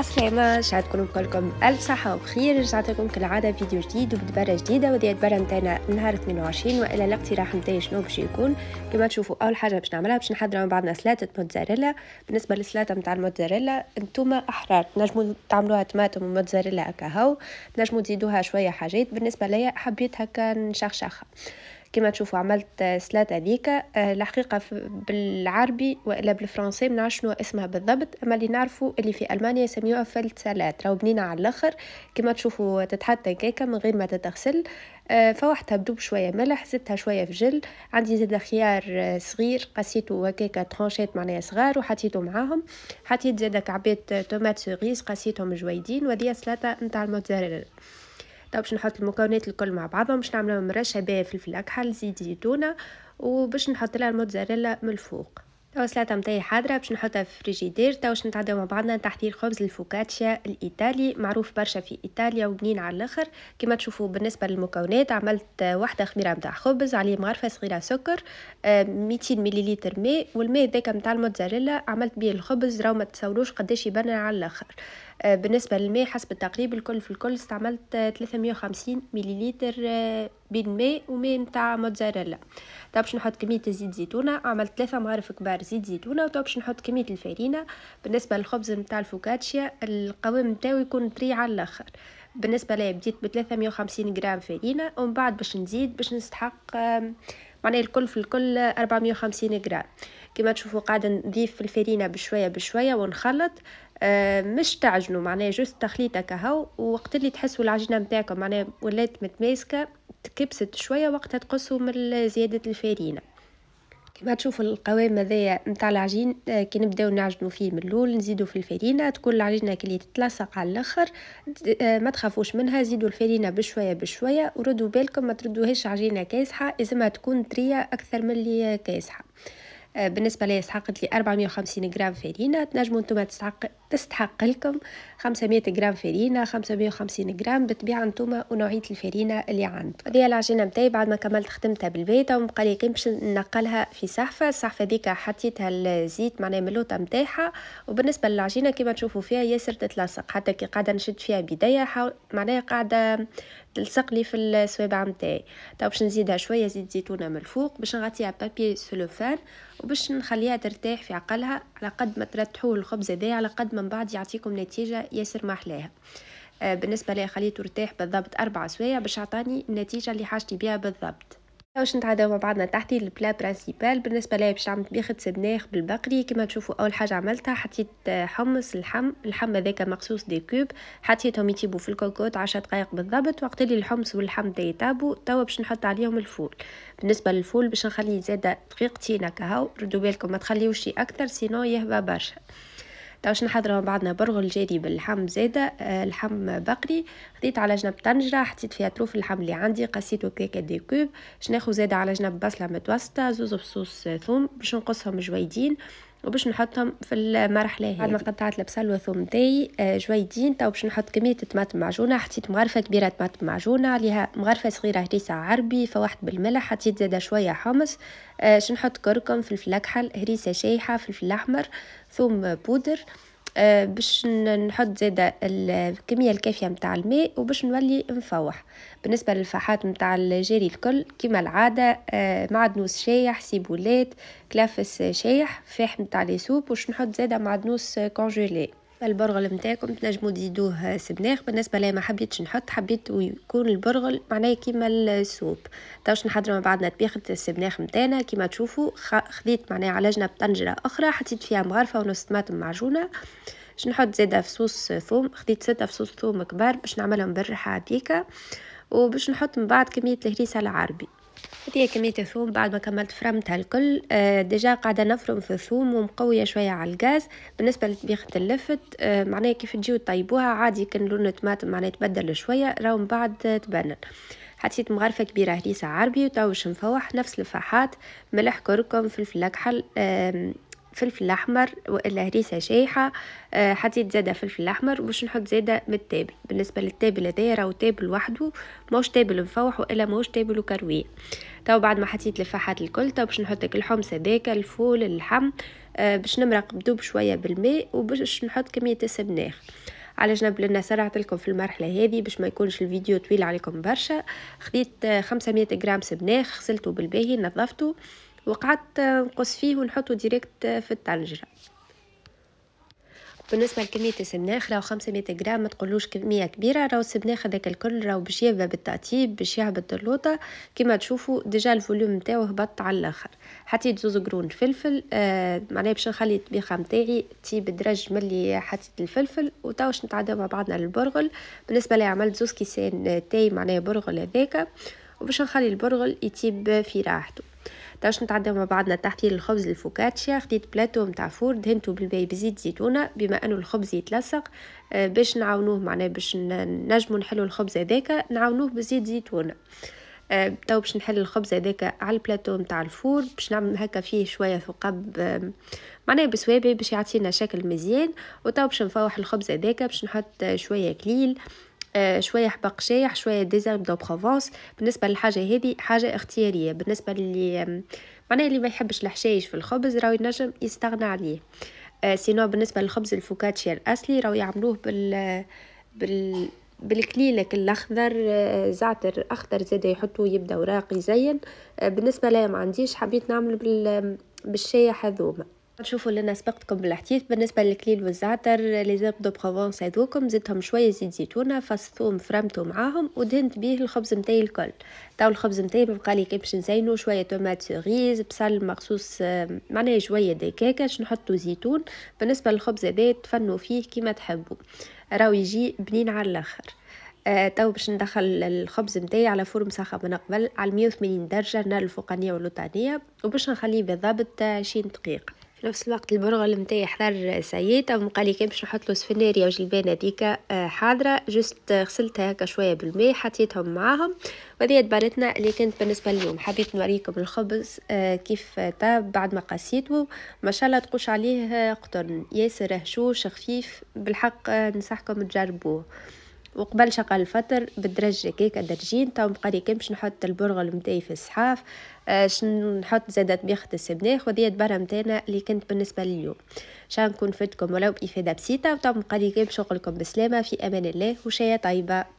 السلامة شاد تكونوا كلكم ألف صحة وبخير رجعت لكم كالعادة فيديو جديد وبدبرة جديدة ودي الدبرة نتاعنا نهار 22 وإلا الاقتراح نتاعي شنو باش يكون كما تشوفوا أول حاجة باش نعملها باش نحضر من بعضنا سلاتة موتزاريلا بالنسبة للسلاتة نتاع الموتزاريلا نتوما أحرار تنجموا تعملوها طماطم وموتزاريلا هكا هاو تنجموا تزيدوها شوية حاجات بالنسبة ليا حبيت هكا نشخشخها كما تشوفوا عملت سلات هذيك آه، الحقيقة بالعربي وإلا بالفرنسي منعرف شنو اسمها بالضبط أما اللي نعرفه اللي في ألمانيا يسميوها فلت سلات راهو بنينة على الآخر كما تشوفوا تتحط هكاكا من غير ما تتغسل آه، فوحتها بدوب شوية ملح زدتها شوية في جل عندي زاد خيار آه، صغير قسيته هكاكا ترانشيت معناها صغار وحطيته معاهم حطيت زادك عبيت تومات سوريس قسيتهم جويدين وهذه سلاتة نتاع الموتزاريلا تو باش نحط المكونات الكل مع بعضهم باش نعملهم مرشه بها فلفل اكحل زيت زيتونه وباش نحط لها الموتزاريلا من الفوق تو سلطة متاعي حاضره باش نحطها في فريجيدير تو باش نتعداو مع بعضنا تحضير خبز الفوكاتشا الايطالي معروف برشا في ايطاليا وبنين على الاخر كما تشوفوا بالنسبه للمكونات عملت واحده خميره نتاع خبز عليه مغرفه صغيره سكر 200 آه، مليليتر ماء والماء ذاك نتاع الموتزاريلا عملت بيه الخبز راهو ما تصوروش قداش يبان على الاخر آه، بالنسبة للماء حسب التقريب الكل في الكل استعملت 350 آه، مليليتر آه، بين ماء وماء متاع موتزاريلا تو طيب باش نحط كمية زيت زيتونة عملت ثلاثة معارف كبار زيت زيتونة وتو طيب باش نحط كمية الفارينة بالنسبة للخبز متاع الفوكاتشيا القوام متاعو يكون طري على الاخر بالنسبة لي بديت ب 350 غرام فارينة ومن بعد باش نزيد باش نستحق معناها الكل في الكل 450 غرام كما تشوفوا قاعدة نضيف الفارينة بشوية بشوية ونخلط آه، مش تعجنوا معناه جوست تخليطه كهو وقت اللي تحسوا العجينه نتاعكم معناه ولات متماسكه تكبست شويه وقتها تقصوا من زياده الفارينه كما تشوفوا القوام هذايا نتاع العجين آه، كي نبداو نعجنوا فيه من الاول نزيدوا في الفارينه تكون العجينه كلي تتلصق على الاخر آه، ما تخافوش منها زيدوا الفارينه بشويه بشويه وردوا بالكم ما تردوهاش عجينه كاسحه لازمها تكون طريه اكثر من اللي كاسحه آه، بالنسبه لي استحقت لي 450 جرام فرينه تنجموا انتم تستحق تستحق لكم 500 جرام فرينه 550 جرام بتبيع انتم ونوعيه الفرينه اللي عندكم هذه العجينه نتاعي بعد ما كملت خدمتها بالبيت ومقالي لي باش نقلها في صحفه الصحفه ديك حطيتها الزيت معناها من اللوطه نتاعها وبالنسبه للعجينه كما تشوفوا فيها ياسر تتلاصق حتى كي قاعده نشد فيها بيديا معناها قاعده تلصق لي في السويبع نتاعي تو طيب باش نزيدها شويه زيت زيتونه من الفوق باش نغطيها بابي سلوفان وباش نخليها ترتاح في عقلها على قد ما ترتحوه الخبز هذايا على قد من بعد يعطيكم نتيجه ياسر ما احلاها آه، بالنسبه لي خليته يرتاح بالضبط أربع سوايع باش عطاني النتيجه اللي حاجتي بها بالضبط باش نتعداو مع بعضنا تحتي البلا برينسيبال بالنسبه ليا باش نعمل طبيخ سبناخ بالبقري كما تشوفوا اول حاجه عملتها حطيت آه، حمص الحم الحم هذاك مقصوص دي كوب حطيتهم يطيبوا في الكوكوت 10 دقائق بالضبط وقت اللي الحمص والحم دا يطابوا توا باش نحط عليهم الفول بالنسبه للفول باش نخليه زاده دقيقتين هكا ردوا بالكم ما تخليوش اكثر سينو يهبى برشا تو باش من بعدنا برغل جاري باللحم زاده آه، لحم بقري خديت على جنب طنجره حطيت فيها طروف اللحم اللي عندي قسيته كيكه دي كوب باش ناخذ زاده على جنب بصله متوسطه زوز فصوص ثوم باش نقصهم جويدين وباش نحطهم في المرحله هذه بعد ما قطعت البصل والثوم تاعي آه، جويدين تو باش نحط كميه طماطم معجونه حطيت مغرفه كبيره طماطم معجونه عليها مغرفه صغيره هريسه عربي فواحد بالملح حطيت زاده شويه حمص آه، باش نحط كركم فلفل اكحل هريسه شايحه فلفل احمر ثوم بودر آه، باش نحط زاده الكميه الكافيه متاع الماء وباش نولي نفوح بالنسبه للفاحات متاع الجيري الكل كما العاده آه، معدنوس شايح سيبولات كلافس شايح فاح متاع لي سوب وش نحط زاده معدنوس كونجيلي البرغل نتاعكم تنجموا تزيدوه سبناخ بالنسبه لي ما حبيتش نحط حبيت يكون البرغل معناه كيما السوب تاوش نحضر مع بعضنا طبيخه السبناخ نتاعنا كيما تشوفوا خذيت معناه على بطنجره اخرى حطيت فيها مغرفه ونص طماطم معجونه باش نحط زاده فصوص ثوم خذيت ستة فصوص ثوم كبار باش نعملهم بالريحه هذيك وباش نحط من بعد كميه الهريسه العربي هذه كمية الثوم بعد ما كملت فرمتها الكل آه، ديجا قاعدة نفرم في الثوم ومقوية شوية على الغاز بالنسبة لطبيخة اللفت آه، معناها كيف تجيو تطيبوها عادي كان لون الطماطم معناها تبدل شوية راهو من بعد تبنن حطيت مغرفة كبيرة هريسة عربي وتوش مفوح نفس الفاحات ملح كركم فلفل أكحل فلفل احمر والا هريسه شايحه آه حطيت زاده فلفل احمر باش نحط زاده بالتابل بالنسبه للتابل هذايا راهو تابل وحده ماهوش تابل مفوح والا ماهوش تابل وكرويه تو بعد ما حطيت الفاحات الكل تو باش نحط الحمص هذاك الفول اللحم آه باش نمرق بدوب شويه بالماء وباش نحط كميه السبناخ على جنب لان سرعت لكم في المرحله هذه باش ما يكونش الفيديو طويل عليكم برشا خديت 500 غرام سبناخ غسلته بالباهي نظفته وقعدت نقص فيه ونحطه ديريكت في الطنجره بالنسبه لكميه السمناخ راهو 500 غرام ما تقولوش كميه كبيره راهو السمناخ هذاك الكل راهو باش يبدا بالتعتيب باش يهبط اللوطه كما تشوفوا ديجا الفوليوم نتاعو هبط على الاخر حطيت زوز قرون فلفل آه معناها باش نخلي الطبيخه نتاعي تي درج ملي حطيت الفلفل وتوا باش مع بعضنا البرغل بالنسبه لي عملت زوز كيسين تاي معناها برغل هذاك وباش نخلي البرغل يتيب في راحته باش نتعدى مع بعضنا تحضير الخبز الفوكاتشيا خديت بلاتو نتاع فور دهنتو بالباي بزيت زيتونه بما انه الخبز يتلصق آه، باش نعاونوه معناه باش نجمو نحلو الخبز هذاك نعاونوه بزيت زيتونه آه، تو باش نحل الخبز هذاك على البلاتو نتاع الفور باش نعمل هكا فيه شويه ثقب آه، معناه بسوابي باش يعطينا شكل مزيان وتو باش نفوح الخبز هذاك باش نحط شويه كليل آه، شويه حبق شايح شويه ديزرب دو بروفونس بالنسبه للحاجه هذه حاجه اختياريه بالنسبه اللي معناها اللي ما يحبش الحشايش في الخبز راهو ينجم يستغنى عليه آه، سينو بالنسبه للخبز الفوكاتشيا الاصلي راهو يعملوه بال بال بالكليلك الاخضر آه، زعتر اخضر زاد يحطوه يبدا اوراق يزين بالنسبه ليا ما عنديش حبيت نعمل بال بالشاي هذوما تشوفوا لنا سبقتكم بالحديث بالنسبه للكليل والزعتر لي زيرب دو بروفونس هذوكم زدتهم شويه زيت زيتونه فصتوهم فرمتو معاهم ودهنت بيه الخبز نتاعي الكل تو الخبز نتاعي بقى لي كيفاش نزينو شويه طوماط سيريز بصل مقصوص معناها شويه دكاكه نحطو زيتون بالنسبه للخبز هذا تفنوا فيه كيما تحبوا راهو يجي بنين على الاخر تو آه، باش ندخل الخبز نتاعي على فرن مسخن من قبل على 180 درجه النار الفوقانيه والوطانيه وباش نخليه بالضبط 20 دقيقه في نفس الوقت البرغل نتاعي حضر سيد او قال لي كان باش نحط له سفناريا وجلبانه آه، ديكا حاضره جست آه، غسلتها هكا شويه بالماء حطيتهم معاهم وهذه بارتنا اللي كانت بالنسبه لليوم حبيت نوريكم الخبز آه، كيف طاب بعد ما قسيته ما شاء الله تقوش عليه قطن ياسر هشوش خفيف بالحق ننصحكم تجربوه وقبل شق الفطر بالدرج كيكة درجين تو لي باش نحط البرغل متاعي في الصحاف اش آه، نحط زادة طبيخة السبناخ وذي برا متانا اللي كنت بالنسبة لليوم شان نكون فدكم ولو بإفادة بسيطة وتو بقالي باش شغلكم بسلامة في أمان الله وشاية طيبة